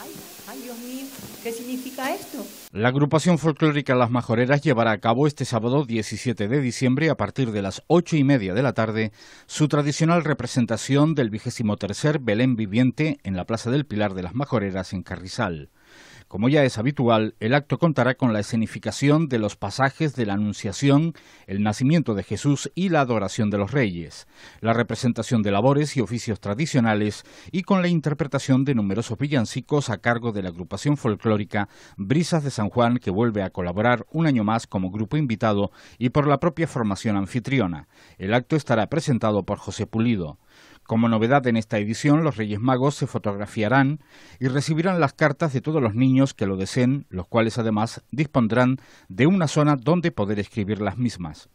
Ay, Dios mío, ¿qué significa esto? La agrupación folclórica Las Majoreras llevará a cabo este sábado 17 de diciembre a partir de las ocho y media de la tarde su tradicional representación del vigésimo tercer Belén Viviente en la Plaza del Pilar de las Majoreras en Carrizal. Como ya es habitual, el acto contará con la escenificación de los pasajes de la Anunciación, el nacimiento de Jesús y la adoración de los reyes, la representación de labores y oficios tradicionales y con la interpretación de numerosos villancicos a cargo de la agrupación folclórica Brisas de San Juan que vuelve a colaborar un año más como grupo invitado y por la propia formación anfitriona. El acto estará presentado por José Pulido. Como novedad en esta edición, los Reyes Magos se fotografiarán y recibirán las cartas de todos los niños que lo deseen, los cuales además dispondrán de una zona donde poder escribir las mismas.